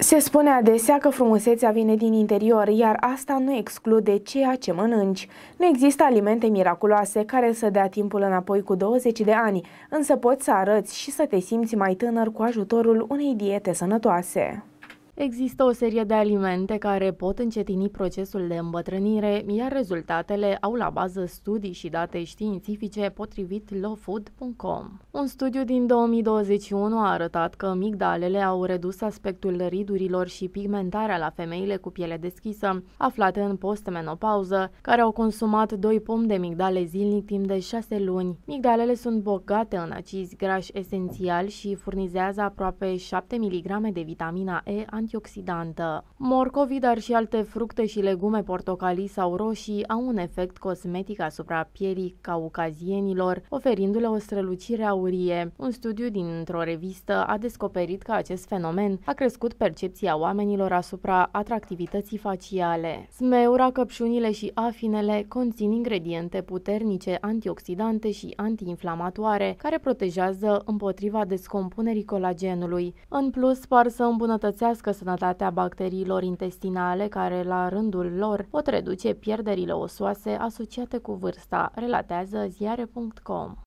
Se spune adesea că frumusețea vine din interior, iar asta nu exclude ceea ce mănânci. Nu există alimente miraculoase care să dea timpul înapoi cu 20 de ani, însă poți să arăți și să te simți mai tânăr cu ajutorul unei diete sănătoase. Există o serie de alimente care pot încetini procesul de îmbătrânire, iar rezultatele au la bază studii și date științifice potrivit lowfood.com. Un studiu din 2021 a arătat că migdalele au redus aspectul ridurilor și pigmentarea la femeile cu piele deschisă, aflate în postmenopauză, care au consumat 2 pomi de migdale zilnic timp de 6 luni. Migdalele sunt bogate în acizi grași esențiali și furnizează aproape 7 mg de vitamina E anual antioxidantă. Morcovii, dar și alte fructe și legume portocalii sau roșii au un efect cosmetic asupra pielii caucazienilor, oferindu-le o strălucire aurie. Un studiu dintr-o revistă a descoperit că acest fenomen a crescut percepția oamenilor asupra atractivității faciale. Smeura, căpșunile și afinele conțin ingrediente puternice antioxidante și antiinflamatoare, care protejează împotriva descompunerii colagenului. În plus, par să îmbunătățească sănătatea bacteriilor intestinale, care la rândul lor pot reduce pierderile osoase asociate cu vârsta, relatează ziare.com.